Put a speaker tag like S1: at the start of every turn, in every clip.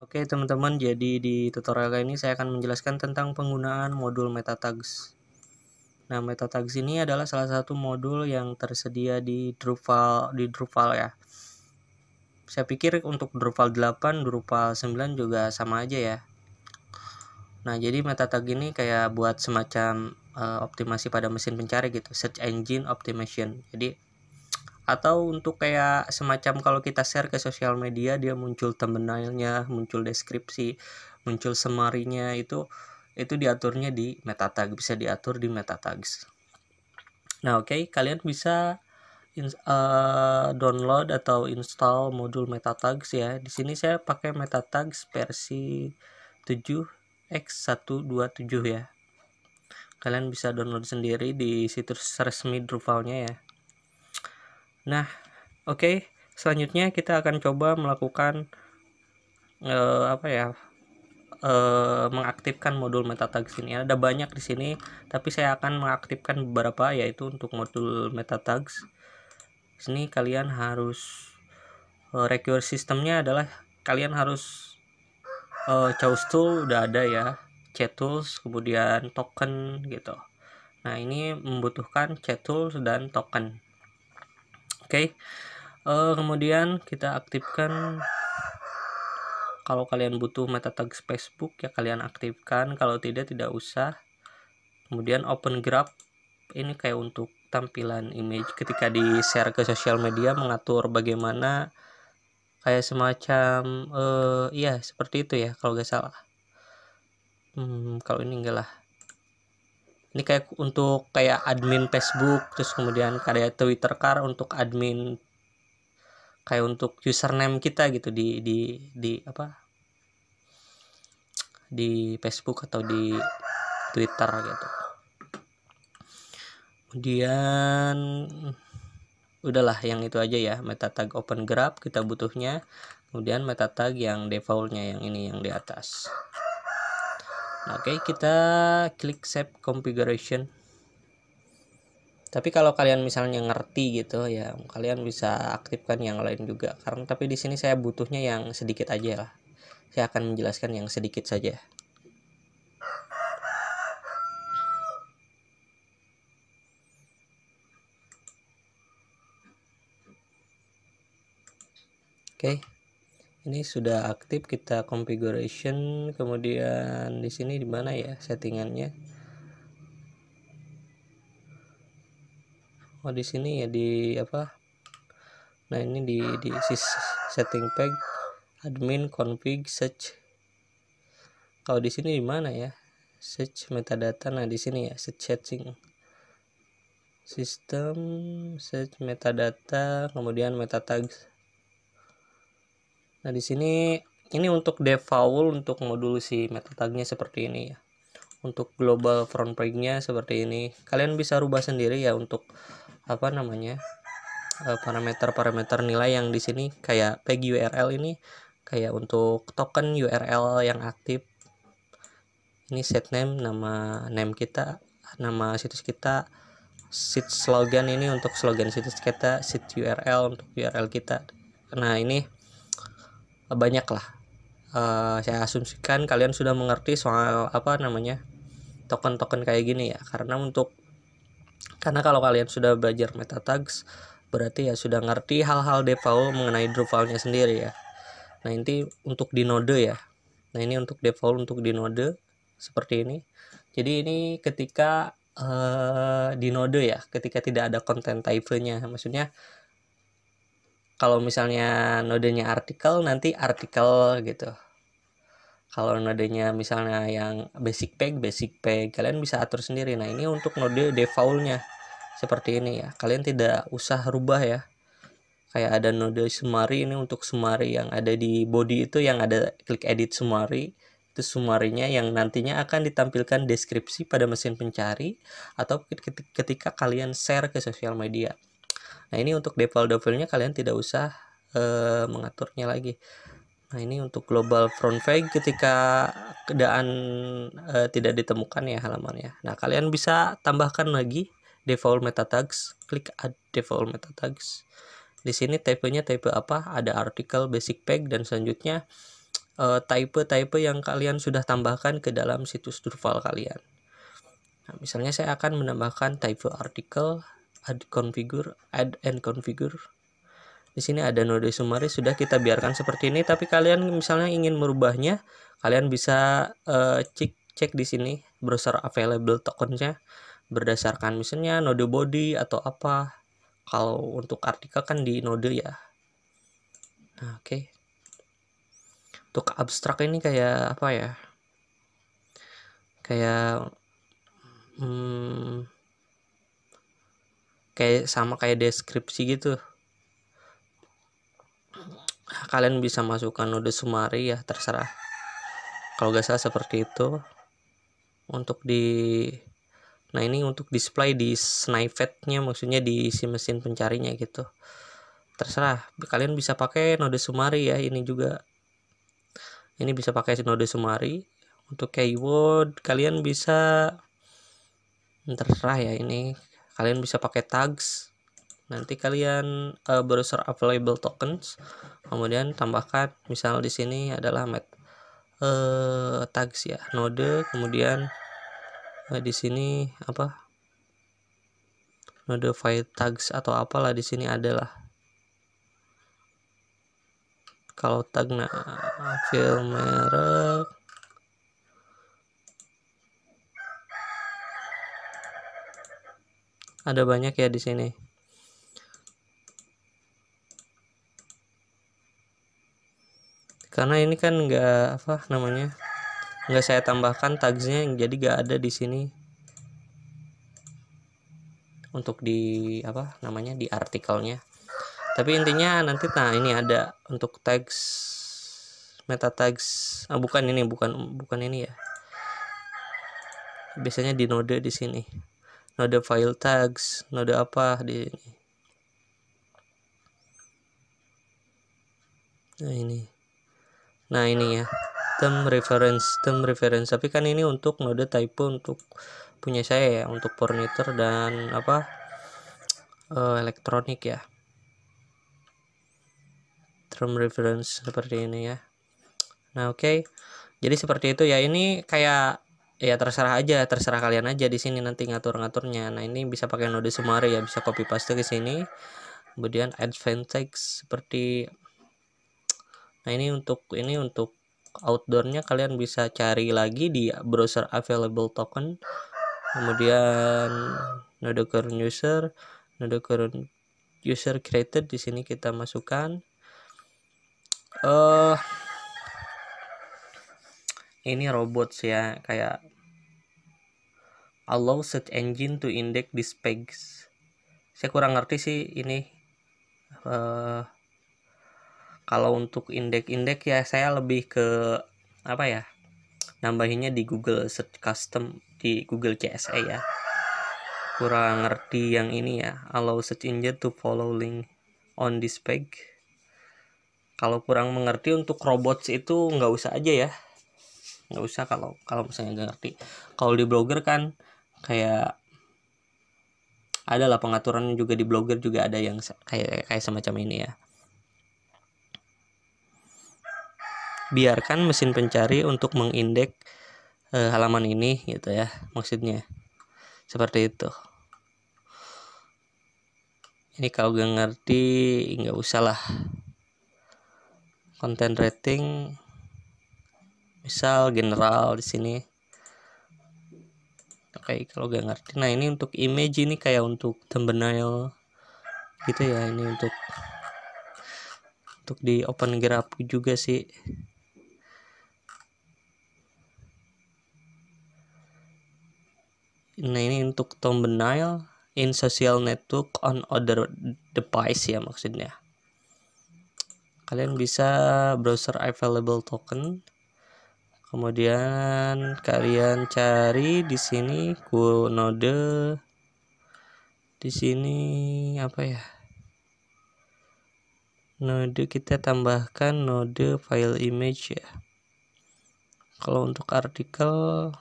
S1: Oke teman-teman, jadi di tutorial kali ini saya akan menjelaskan tentang penggunaan modul meta tags. Nah, meta tags ini adalah salah satu modul yang tersedia di Drupal di Drupal ya. Saya pikir untuk Drupal 8, Drupal 9 juga sama aja ya. Nah, jadi meta tag ini kayak buat semacam uh, optimasi pada mesin pencari gitu, search engine optimization. Jadi atau untuk kayak semacam kalau kita share ke sosial media dia muncul thumbnailnya muncul deskripsi muncul semarinya itu itu diaturnya di meta tag bisa diatur di meta tags nah oke okay, kalian bisa in, uh, eh, download atau install modul meta tags ya di sini saya pakai meta tags versi 7 x127 ya kalian bisa download sendiri di situs resmi Drupalnya ya Nah, oke, okay, selanjutnya kita akan coba melakukan eh, apa ya? Eh, mengaktifkan modul meta tags sini. Ada banyak di sini, tapi saya akan mengaktifkan beberapa yaitu untuk modul meta tags. Sini kalian harus eh, recur sistemnya adalah kalian harus eh, choose tool udah ada ya, chat tools, kemudian token gitu. Nah, ini membutuhkan chat tools dan token okay. uh, eh, kemudian kita aktifkan kalau kalian butuh meta tag Facebook ya kalian aktifkan kalau tidak tidak usah kemudian open graph ini kayak untuk tampilan image ketika di share ke sosial media mengatur bagaimana kayak semacam uh, iya seperti itu ya kalau gak salah hmm, kalau ini enggak lah ini kayak untuk kayak admin Facebook terus kemudian kayak Twitter car untuk admin kayak untuk username kita gitu di di di apa di Facebook atau di Twitter gitu kemudian udahlah yang itu aja ya meta tag open graph kita butuhnya kemudian meta tag yang defaultnya yang ini yang di atas oke okay, kita klik save configuration tapi kalau kalian misalnya ngerti gitu ya kalian bisa aktifkan yang lain juga karena tapi di sini saya butuhnya yang sedikit aja lah saya akan menjelaskan yang sedikit saja Oke, okay ini sudah aktif kita configuration kemudian di sini di mana ya settingannya oh di sini ya di apa nah ini di di sis setting pack admin config search kalau di sini di mana ya search metadata nah di sini ya search searching system search metadata kemudian meta tags Nah, di sini ini untuk default untuk modul si meta tagnya seperti ini ya. Untuk global front page-nya seperti ini. Kalian bisa rubah sendiri ya untuk apa namanya? Eh, parameter-parameter nilai yang di sini kayak peg URL ini kayak untuk token URL yang aktif. Ini set name nama name kita, nama situs kita, sit slogan ini untuk slogan situs kita, sit URL untuk URL kita. Nah, ini banyak lah uh, saya asumsikan kalian sudah mengerti soal apa namanya token-token kayak gini ya karena untuk karena kalau kalian sudah belajar meta tags berarti ya sudah ngerti hal-hal default mengenai Drupalnya sendiri ya nah ini untuk di node ya nah ini untuk default untuk di node seperti ini jadi ini ketika uh, di node ya ketika tidak ada konten typenya maksudnya kalau misalnya nodenya artikel nanti artikel gitu kalau nodenya misalnya yang basic peg basic peg kalian bisa atur sendiri nah ini untuk node defaultnya seperti ini ya kalian tidak usah rubah ya kayak ada node sumari ini untuk sumari yang ada di body itu yang ada klik edit sumari itu sumarinya yang nantinya akan ditampilkan deskripsi pada mesin pencari atau ketika kalian share ke sosial media Nah ini untuk default dovelnya kalian tidak usah eh, mengaturnya lagi. Nah ini untuk global front page ketika keadaan eh, tidak ditemukan ya halamannya. Nah kalian bisa tambahkan lagi default meta tags, klik add default meta tags. Di sini tipenya tipe apa? Ada artikel, basic page dan selanjutnya eh, tipe-tipe uh, yang kalian sudah tambahkan ke dalam situs Drupal kalian. Nah, misalnya saya akan menambahkan tipe artikel add configure add and configure di sini ada node summary sudah kita biarkan seperti ini tapi kalian misalnya ingin merubahnya kalian bisa uh, cek cek di sini browser available tokennya berdasarkan misalnya node body atau apa kalau untuk artikel kan di node ya nah, oke okay. untuk abstrak ini kayak apa ya kayak hmm, kayak sama kayak deskripsi gitu kalian bisa masukkan node sumari ya terserah kalau gak salah seperti itu untuk di nah ini untuk display di nya maksudnya di si mesin pencarinya gitu terserah kalian bisa pakai node sumari ya ini juga ini bisa pakai node sumari untuk keyword kalian bisa terserah ya ini kalian bisa pakai tags nanti kalian uh, browser available tokens kemudian tambahkan misalnya di sini adalah met uh, tags ya node kemudian uh, di sini apa node file tags atau apalah di sini adalah kalau tag nah file merek ada banyak ya di sini karena ini kan enggak apa namanya Enggak saya tambahkan tagsnya jadi enggak ada di sini untuk di apa namanya di artikelnya tapi intinya nanti nah ini ada untuk tags meta tags ah, bukan ini bukan bukan ini ya biasanya di node di sini node file tags node apa di ini nah ini nah ini ya term reference term reference tapi kan ini untuk node typo untuk punya saya ya untuk furniture dan apa uh, elektronik ya term reference seperti ini ya nah oke okay. jadi seperti itu ya ini kayak ya terserah aja terserah kalian aja di sini nanti ngatur-ngaturnya nah ini bisa pakai node sumari ya bisa copy paste ke sini kemudian advantage seperti nah ini untuk ini untuk outdoornya kalian bisa cari lagi di browser available token kemudian node current user node current user created di sini kita masukkan eh uh, ini robot ya kayak allow search engine to index this page saya kurang ngerti sih ini uh, kalau untuk indeks-indeks ya saya lebih ke apa ya nambahinnya di Google Search Custom di Google CSA ya kurang ngerti yang ini ya allow search engine to follow link on this page kalau kurang mengerti untuk robots itu nggak usah aja ya nggak usah kalau kalau misalnya nggak ngerti kalau di blogger kan kayak ada lah pengaturan juga di blogger juga ada yang kayak kayak semacam ini ya biarkan mesin pencari untuk mengindek e, eh, halaman ini gitu ya maksudnya seperti itu ini kalau gak ngerti nggak usah lah konten rating misal general di sini Oke kalau gak ngerti nah ini untuk image ini kayak untuk thumbnail gitu ya ini untuk untuk di open graph juga sih nah ini untuk thumbnail in social network on other device ya maksudnya kalian bisa browser available token kemudian kalian cari di sini node di sini apa ya node kita tambahkan node file image ya kalau untuk artikel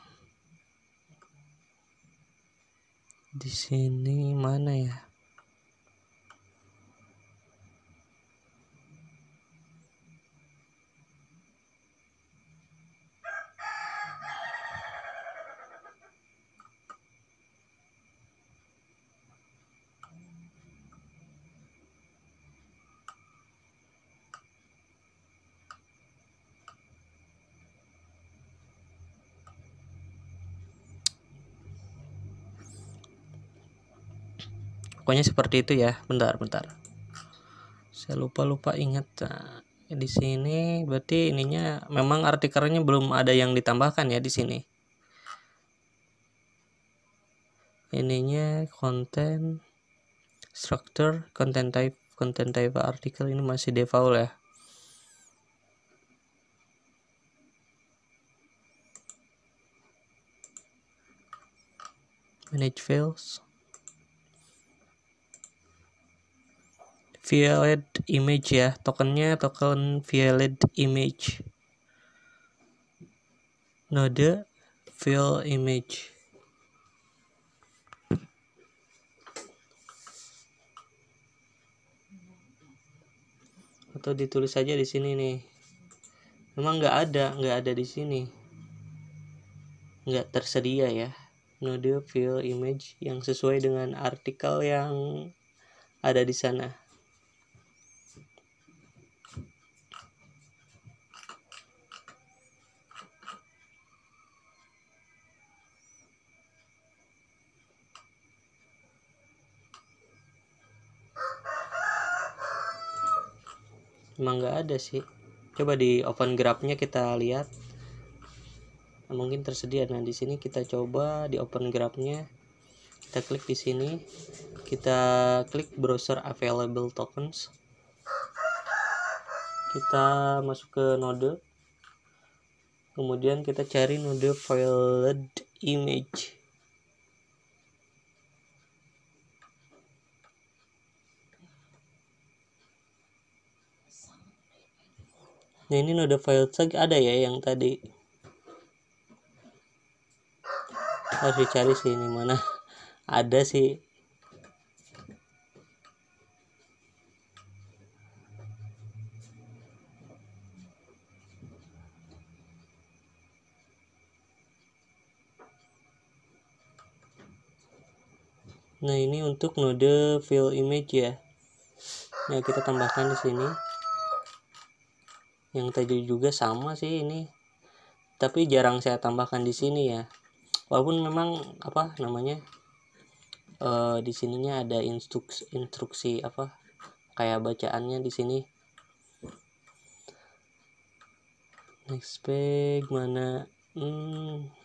S1: di sini mana ya pokoknya seperti itu ya bentar bentar saya lupa lupa ingat nah, di sini berarti ininya memang artikelnya belum ada yang ditambahkan ya di sini ininya konten structure content type content type artikel ini masih default ya manage files Violet Image ya tokennya token Violet Image node fill Image atau ditulis saja di sini nih memang nggak ada nggak ada di sini nggak tersedia ya node fill image yang sesuai dengan artikel yang ada di sana emang nggak ada sih coba di open graph-nya kita lihat mungkin tersedia nah di sini kita coba di open graph-nya kita klik di sini kita klik browser available tokens kita masuk ke node kemudian kita cari node filed image nah ini node file tag ada ya yang tadi harus dicari sih ini mana ada sih Nah, ini untuk node fill image ya. Nah, kita tambahkan di sini yang tadi juga sama sih ini tapi jarang saya tambahkan di sini ya walaupun memang apa namanya e, di sininya ada instruksi instruksi apa kayak bacaannya di sini next page mana hmm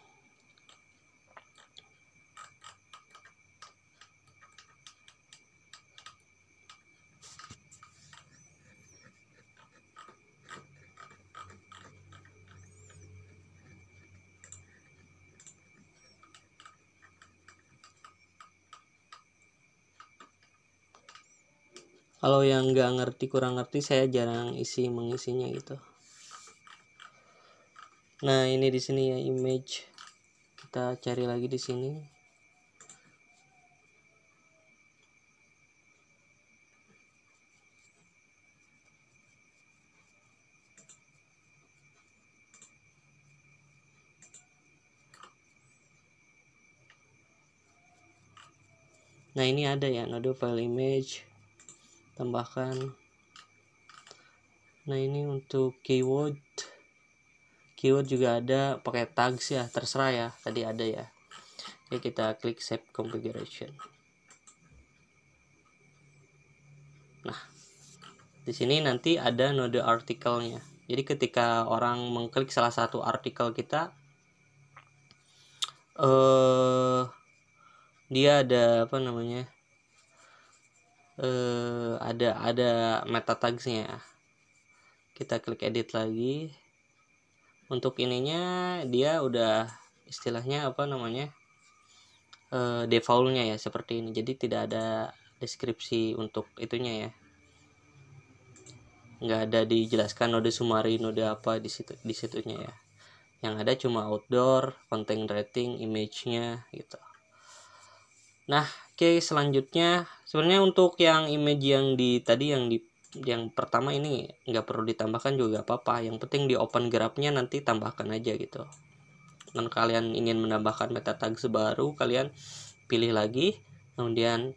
S1: kalau yang nggak ngerti kurang ngerti saya jarang isi mengisinya gitu nah ini di sini ya image kita cari lagi di sini Nah ini ada ya node file image tambahkan nah ini untuk keyword keyword juga ada pakai tags ya terserah ya tadi ada ya oke kita klik save configuration nah di sini nanti ada node artikelnya jadi ketika orang mengklik salah satu artikel kita eh uh, dia ada apa namanya eh, ada ada meta tagsnya kita klik edit lagi untuk ininya dia udah istilahnya apa namanya eh, defaultnya ya seperti ini jadi tidak ada deskripsi untuk itunya ya nggak ada dijelaskan node sumari node apa di situ di situnya ya yang ada cuma outdoor, konten rating, image-nya gitu. Nah, Oke, selanjutnya sebenarnya untuk yang image yang di tadi yang di yang pertama ini nggak perlu ditambahkan juga apa-apa. Yang penting di open grabnya nanti tambahkan aja gitu. Dan kalian ingin menambahkan meta tag baru, kalian pilih lagi, kemudian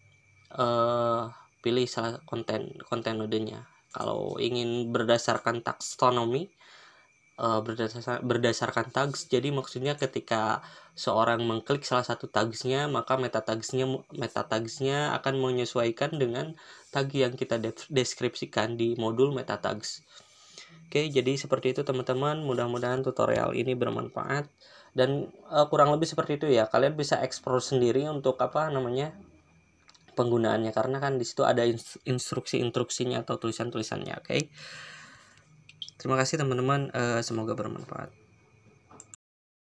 S1: uh, pilih salah konten konten nodenya. Kalau ingin berdasarkan taksonomi, Eh, berdasarkan tags. Jadi maksudnya ketika seorang mengklik salah satu tagsnya, maka meta tagsnya meta tagsnya akan menyesuaikan dengan tag yang kita deskripsikan di modul meta tags. Oke, jadi seperti itu teman-teman. Mudah-mudahan tutorial ini bermanfaat dan uh, kurang lebih seperti itu ya. Kalian bisa explore sendiri untuk apa namanya? penggunaannya karena kan di situ ada instruksi-instruksinya atau tulisan-tulisannya, oke. Okay? Terima kasih teman-teman, eh, semoga bermanfaat.